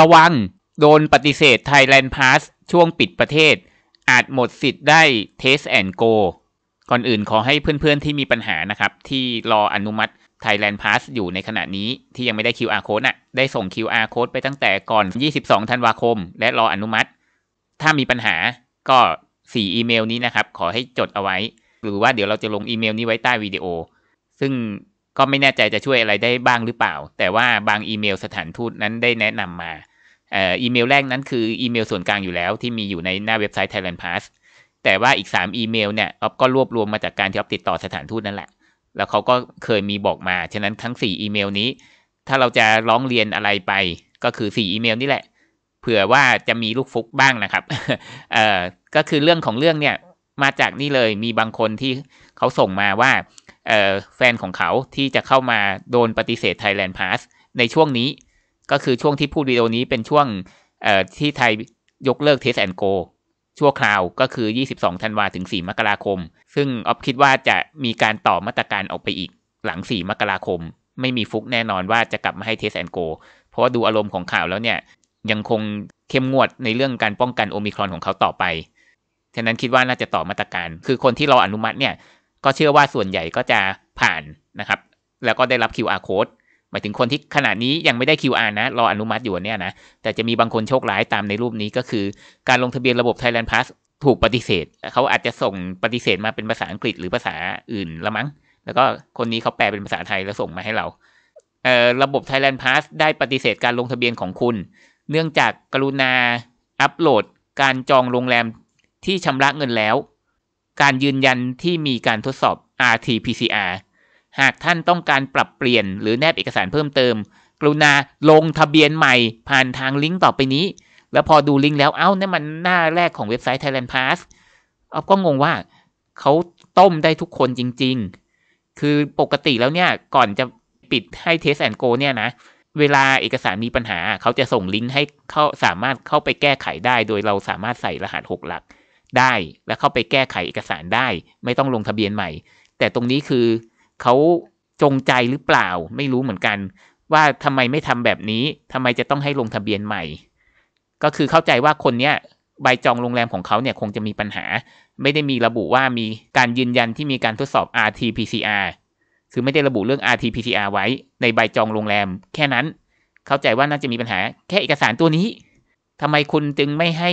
ระวัง โดนปฏิเสธไทยแลนด์พาสช่วงปิดประเทศ อาจหมดสิทธิ์ได้ Test and Go ก่อนอื่นขอให้เพื่อนๆที่มีปัญหานะครับ ที่รออนุมัติ Thailand Pass อยู่ในขณะนี้ที่ยังไม่ได้ QR code น่ะได้ส่ง QR code ไปตั้งแต่ก่อน 22ธันวาคม และรออนุมัติ ถ้ามีปัญหาก็4อีเมลนี้นะครับ ขอให้จดเอาไว้ หรือว่าเดี๋ยวเราจะลงอีเมล นี้ไว้ใต้วิดีโอ ซึ่งก็ไม่แน่ใจจะช่วยอะไรได้บ้างหรือเปล่า แต่ว่าบางอีเมลสถานทูตนั้นได้แนะนำมา อีเมลแรกนั้น คืออีเมลส่วนกลางอยู่แล้ว ที่มีอยู่ในหน้าเว็บไซต์ Thailand Pass แต่ว่าอีก3อีเมลเนี่ยอ๊อฟก็รวบรวมมาจากการที่อ๊อฟติดต่อสถานทูตนั่นแหละ แล้วเขาก็เคยมีบอกมา ฉะนั้นทั้ง4อีเมลนี้ ถ้าเราจะร้องเรียนอะไรไป ก็คือ4อีเมลนี่แหละ เผื่อว่าจะมีลูกฟุกบ้างนะครับ เอ่อ ก็คือเรื่องของเรื่องเนี่ย มาจากนี่เลย มีบางคนที่เขาส่งมาว่าแฟนของเขาที่จะเข้ามาโดนปฏิเสธ Thailand Pass ในช่วงนี้ ก็คือช่วงที่พูดวิดีโอนี้เป็นช่วงที่ไทยยกเลิก Test and Go ชั่วคราวก็คือ22ธันวาถึง4มกราคม ซึ่งออฟคิดว่าจะมีการต่อมาตรการออกไปอีกหลัง4มกราคม ไม่มีฟุกแน่นอนว่าจะกลับมาให้ Test and Go เพราะว่าดูอารมณ์ของข่าวแล้วเนี่ยยังคงเข้มงวดในเรื่องการป้องกันโอมิครอนของเขาต่อไปฉะนั้นคิดว่าน่าจะต่อมาตรการ คือคนที่รออนุมัติเนี่ยก็เชื่อว่าส่วนใหญ่ก็จะผ่านนะครับ แล้วก็ได้รับ QR code หมายถึงคนที่ขณะนี้ยังไม่ได้ QR นะรออนุมัติอยู่เนี่ยนะแต่จะมีบางคนโชคร้ายตามในรูปนี้ก็คือ การลงทะเบียนระบบ Thailand Pass ถูกปฏิเสธเขาอาจจะส่งปฏิเสธมาเป็นภาษาอังกฤษหรือภาษาอื่นละมั้ง แล้วก็คนนี้เขาแปลเป็นภาษาไทยแล้วส่งมาให้เราระบบ Thailand Pass ได้ปฏิเสธการลงทะเบียนของคุณ เนื่องจากกรุณาอัปโหลด การจองโรงแรมที่ชำระเงินแล้วการยืนยันที่มีการทดสอบ RT-PCR หากท่านต้องการปรับเปลี่ยนหรือแนบเอกสารเพิ่มเติม กรุณาลงทะเบียนใหม่ผ่านทางลิงก์ต่อไปนี้ แล้วพอดูลิงก์แล้วเอ้านี่มันหน้าแรกของเว็บไซต์ Thailand Pass เอาก็งงว่าเขาต้มได้ทุกคนจริงๆ คือปกติแล้วเนี่ย ก่อนจะปิดให้ Test and Go เนี่ยนะเวลาเอกสารมีปัญหา เขาจะส่งลิงก์ให้เข้าสามารถเข้าไปแก้ไขได้ โดยเราสามารถใส่รหัส6หลักได้และเข้าไปแก้ไขเอกสารได้ ไม่ต้องลงทะเบียนใหม่ แต่ตรงนี้คือ เขาจงใจหรือเปล่าไม่รู้เหมือนกัน ว่าทำไมไม่ทำแบบนี้ทำไมจะต้องให้ลงทะเบียนใหม่ ก็คือเข้าใจว่าคนเนี้ย ใบจองโรงแรมของเขาเนี่ยคงจะมีปัญหา ไม่ได้มีระบุว่ามีการยืนยันที่มีการทดสอบ RT-PCR คือไม่ได้ระบุเรื่อง RT-PCR ไว้ ในใบจองโรงแรมแค่นั้น เข้าใจว่าน่าจะมีปัญหา แค่เอกสารตัวนี้ทำไมคุณจึงไม่ให้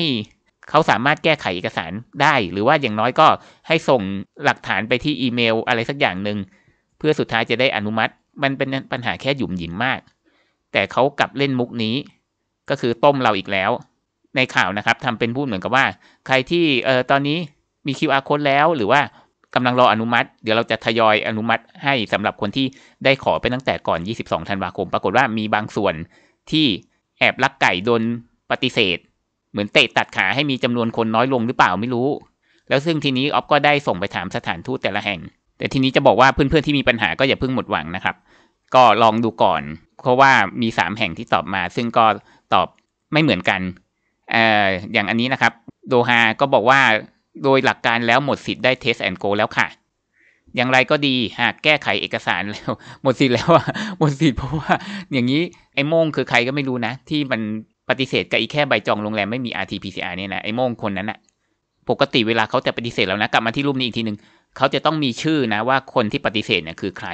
เขาสามารถแก้ไขเอกสารได้ หรือว่าอย่างน้อยก็ให้ส่งหลักฐานไปที่อีเมลอะไรสักอย่างหนึ่งเพื่อสุดท้ายจะได้อนุมัติ มันเป็นปัญหาแค่หยุมหยิมมาก แต่เขากลับเล่นมุกนี้ ก็คือต้มเราอีกแล้ว ในข่าวนะครับทำเป็นพูดเหมือนกับว่า ใครที่เอ่อตอนนี้มี QR code แล้วหรือว่ากำลังรออนุมัติ เดี๋ยวเราจะทยอยอนุมัติให้สำหรับคนที่ได้ขอไปตั้งแต่ก่อน22 ธันวาคม ปรากฏว่า มีบางส่วนที่แอบลักไก่โดนปฏิเสธเหมือนเตะตัดขาให้มีจำนวนคนน้อยลงหรือเปล่าไม่รู้ แล้วซึ่งทีนี้ออฟก็ได้ส่งไปถามสถานทูตแต่ละแห่ง แต่ทีนี้จะบอกว่าเพื่อนๆที่มีปัญหาก็อย่าเพิ่งหมดหวังนะครับ ก็ลองดูก่อน เพราะว่ามี3แห่งที่ตอบมา ซึ่งก็ตอบไม่เหมือนกัน เอ่ออย่างอันนี้นะครับโดฮาก็บอกว่าโดยหลักการแล้วหมดสิทธิ์ได้ e s สแอนโกแล้วค่ะ อย่างไรก็ดีหากแก้ไขเอกสารแล้วหมดสิทธิ์แล้วหมดสิทธิ์เพราะว่า อย่างนี้ไอ้โมงคือใครก็ไม่รู้นะที่มันปฏิเสธกับอีแค่ใบจองโรงแรมไม่มี RT-PCR เนี่ยนะไอ้โมงคนนั้นอนะปกติเวลาเขาจะปฏิเสธแล้วนะกลับมาที่รูปนี้อีกทีหนึ่งเขาจะต้องมีชื่อนะว่าคนที่ปฏิเสธเนี่ยคือใคร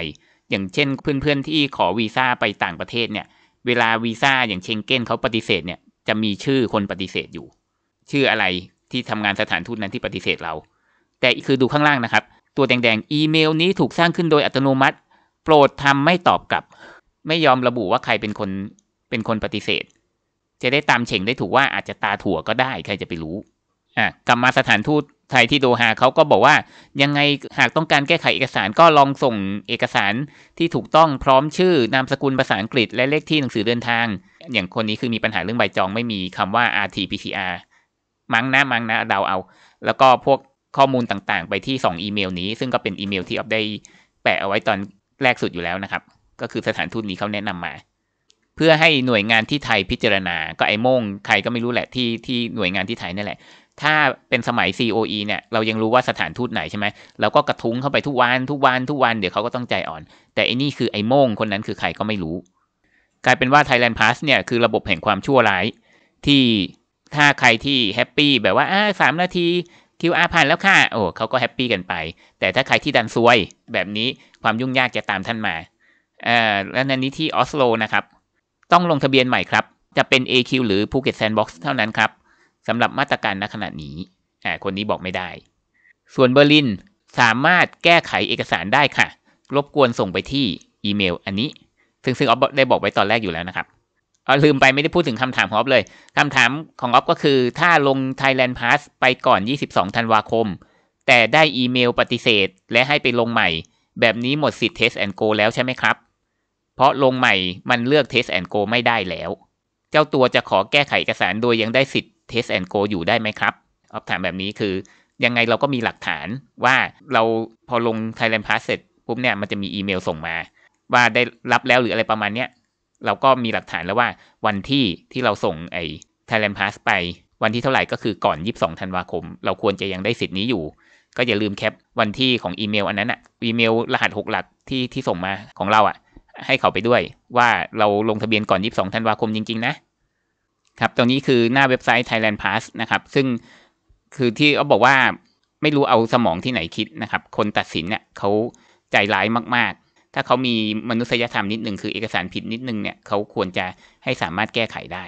อย่างเช่นเพื่อนๆที่ขอวีซ่าไปต่างประเทศเนี่ยเวลาวีซ่าอย่างเชงเก้นเขาปฏิเสธเนี่ยจะมีชื่อคนปฏิเสธอยู่ ชื่ออะไรที่ทำงานสถานทูตนั้นที่ปฏิเสธเราแต่คือดูข้างล่างนะครับ ตัวแดงๆ อีเมลนี้ถูกสร้างขึ้นโดยอัตโนมัติ โปรดทำไม่ตอบกลับ ไม่ยอมระบุว่าใครเป็นคนเป็นคนปฏิเสธจะได้ตามเฉ่งได้ถูกว่าอาจจะตาถั่วก็ได้ใครจะไปรู้ อ่ะกลับมาสถานทูตไทยที่โดฮาเขาก็บอกว่า ยังไงหากต้องการแก้ไขเอกสารก็ลองส่งเอกสารที่ถูกต้องพร้อมชื่อนามสกุลภาษาอังกฤษและเลขที่หนังสือเดินทาง อย่างคนนี้คือมีปัญหาเรื่องใบจองไม่มีคำว่า RT-PCR มั้งนะ มั้งนะ เดาเอา แล้วก็พวกข้อมูลต่างๆ ไปที่2อีเมลนี้ ซึ่งก็เป็นอีเมลที่อัปได้แปะเอาไว้ตอนแรกสุดอยู่แล้วนะครับ ก็คือสถานทูตนี้เขาแนะนำมาเพื่อให้หน่วยงานที่ไทยพิจารณา ก็ไอ้มง ใครก็ไม่รู้แหละที่ที่หน่วยงานที่ไทยนั่นแหละ ถ้าเป็นสมัย COE เนี่ย เรายังรู้ว่าสถานทูตไหนใช่ไหมเราก็กระทุ้งเข้าไปทุกวัน ทุกวัน ทุกวัน เดี๋ยวเขาก็ต้องใจอ่อน แต่อันี่คือไอ้มงคนนั้นคือใครก็ไม่รู้ กลายเป็นว่า Thailand Pass เนี่ย คือระบบแห่งความชั่วร้าย ที่ถ้าใครที่แฮปปี้แบบว่าอ่าสามนาที QR ผ่านแล้วค่ะ โอ้เขาก็แฮปปี้กันไป แต่ถ้าใครที่ดันซวยแบบนี้ ความยุ่งยากจะตามท่านมาอ่าแล้วนันนี้ที่ออสโลนะครับต้องลงทะเบียนใหม่ครับ จะเป็น AQ หรือ Phuket Sandbox เท่านั้นครับสำหรับมาตรการณขณะนี้อ่าคนนี้บอกไม่ได้ ส่วนเบอร์ลินสามารถแก้ไขเอกสารได้ค่ะ รบกวนส่งไปที่อีเมลอันนี้ ซึ่ง ซึ่ง ออฟได้บอกไว้ตอนแรกอยู่แล้วนะครับเอาลืมไปไม่ได้พูดถึงคำถามของออฟเลยคำถามของออฟก็คือถ้าลง Thailand Pass ไปก่อน 22 ธันวาคม แต่ได้อีเมลปฏิเสธและให้ไปลงใหม่ แบบนี้หมดสิทธิ์ Test and Go แล้วใช่ไหมครับพราะลงใหม่ มันเลือก Test and Go ไม่ได้แล้ว เจ้าตัวจะขอแก้ไขเอกสารโดยยังได้สิทธิ์ Test and Go อยู่ได้ไหมครับคอถามแบบนี้คือยังไงเราก็มีหลักฐานว่าเราพอลง Thailand Pass เสร็จปุ๊บเนี่ยมันจะมีอีเมลส่งมาว่าได้รับแล้วหรืออะไรประมาณเนี้ยเราก็มีหลักฐานแล้วว่า วันที่ที่เราส่งไอ้ Thailand Pass ไป วันที่เท่าไหร่ก็คือก่อน 22ธันวาคมเราควรจะยังได้สิทธิ์นี้อยู่ก็อย่าลืมแคปวันที่ของอีเมลอันนั้นอะ่ะอีเมลรหัสหกหลักที่ที่ส่งมาของเราอะ่ะให้เขาไปด้วยว่าเราลงทะเบียนก่อน22ธันวาคมจริงๆ นะครับตรงนี้คือหน้าเว็บไซต์ Thailand Pass นะครับ ซึ่งคือที่เขาบอกว่าไม่รู้เอาสมองที่ไหนคิดนะครับ คนตัดสินเนี่ยเขาใจร้ายมากๆ ถ้าเขามีมนุษยธรรมนิดหนึ่งคือเอกสารผิดนิดนึงเนี่ย เขาควรจะให้สามารถแก้ไขได้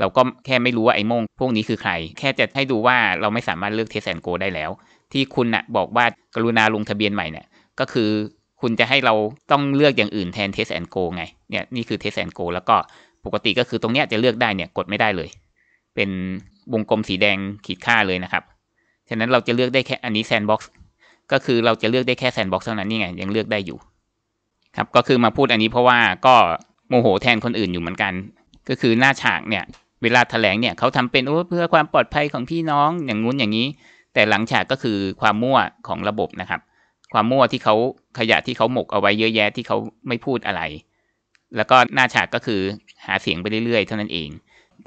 เราก็แค่ไม่รู้ว่าไอ้มงพวกนี้คือใคร แค่จะให้ดูว่าเราไม่สามารถเลือกเทสแอนโกได้แล้ว ที่คุณนะ่ะบอกว่ากรุณาลงทะเบียนใหม่เนี่ย ก็คือคุณจะให้เราต้องเลือกอย่างอื่นแทน Test and Go ไง เนี่ยนี่คือ Test and Go แล้วก็ปกติก็คือตรงเนี้ยจะเลือกได้เนี่ยกดไม่ได้เลย เป็นวงกลมสีแดงขีดค่าเลยนะครับฉะนั้นเราจะเลือกได้แค่อันนี้ Sandbox ก็คือเราจะเลือกได้แค่ Sandbox เท่านั้นนี่ไงยังเลือกได้อยู่ ครับก็คือมาพูดอันนี้เพราะว่าก็โมโหแทนคนอื่นอยู่เหมือนกัน ก็คือหน้าฉากเนี่ยเวลาถแถลงเนี่ยเขาทำเป็นโอ้เพื่อความปลอดภัยของพี่น้องอย่างงู้นอย่างนี้ แต่หลังฉากก็คือความมั่วของระบบนะครับความมั่วที่เขาขยะที่เขาหมกเอาไว้เยอะแยะที่เขาไม่พูดอะไร แล้วก็หน้าฉากก็คือหาเสียงไปเรื่อยๆ เท่านั้นเอง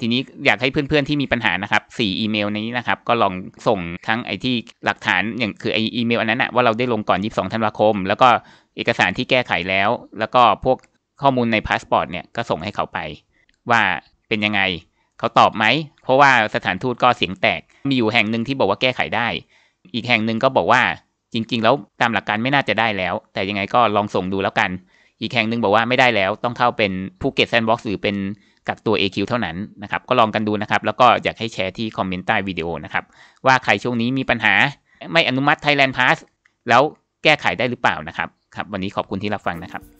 ทีนี้อยากให้เพื่อน ๆ ที่มีปัญหานะครับสี่อีเมลนี้นะครับก็ลองส่งทั้งไอที่หลักฐานอย่างคือไออีเมลอันนั้นนะว่าเราได้ลงก่อน22ธันวาคม แล้วก็เอกสารที่แก้ไขแล้ว แล้วก็พวกข้อมูลในพาสปอร์ตเนี่ยก็ส่งให้เขาไป ว่าเป็นยังไงเขาตอบไหมเพราะว่าสถานทูตก็เสียงแตกมีอยู่แห่งหนึ่งที่บอกว่าแก้ไขได้ อีกแห่งหนึ่งก็บอกว่าจริงๆแล้วตามหลักการไม่น่าจะได้แล้ว แต่ยังไงก็ลองส่งดูแล้วกัน อีกแห่งหนึ่งบอกว่าไม่ได้แล้วต้องเข้าเป็นภูเก็ตแซนด์บ็อกซ์หรือเป็นกับตัว AQ เท่านั้นนะครับก็ลองกันดูนะครับแล้วก็อยากให้แชร์ที่คอมเมนต์ใต้วิดีโอนะครับว่าใครช่วงนี้มีปัญหาไม่อนุมัติ Thailand Pass แล้วแก้ไขได้หรือเปล่านะครับครับวันนี้ขอบคุณที่รับฟังนะครับ